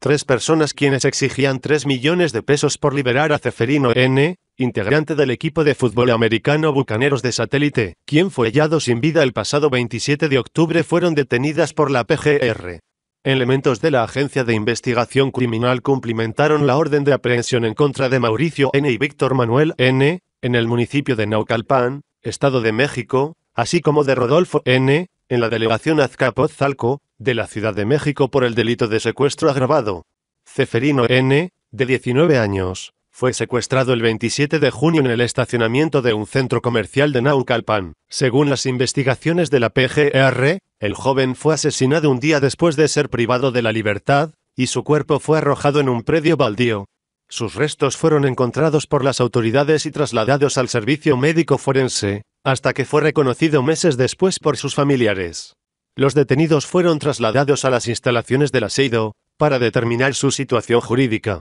Tres personas quienes exigían 3 millones de pesos por liberar a Ceferino N., integrante del equipo de fútbol americano Bucaneros de Satélite, quien fue hallado sin vida el pasado 27 de octubre, fueron detenidas por la PGR. Elementos de la Agencia de Investigación Criminal cumplimentaron la orden de aprehensión en contra de Mauricio N. y Víctor Manuel N., en el municipio de Naucalpan, Estado de México, así como de Rodolfo N., en la delegación Azcapotzalco, de la Ciudad de México por el delito de secuestro agravado. Ceferino N., de 19 años, fue secuestrado el 27 de junio en el estacionamiento de un centro comercial de Naucalpan. Según las investigaciones de la PGR, el joven fue asesinado un día después de ser privado de la libertad, y su cuerpo fue arrojado en un predio baldío. Sus restos fueron encontrados por las autoridades y trasladados al servicio médico forense, hasta que fue reconocido meses después por sus familiares. Los detenidos fueron trasladados a las instalaciones del aseido, para determinar su situación jurídica.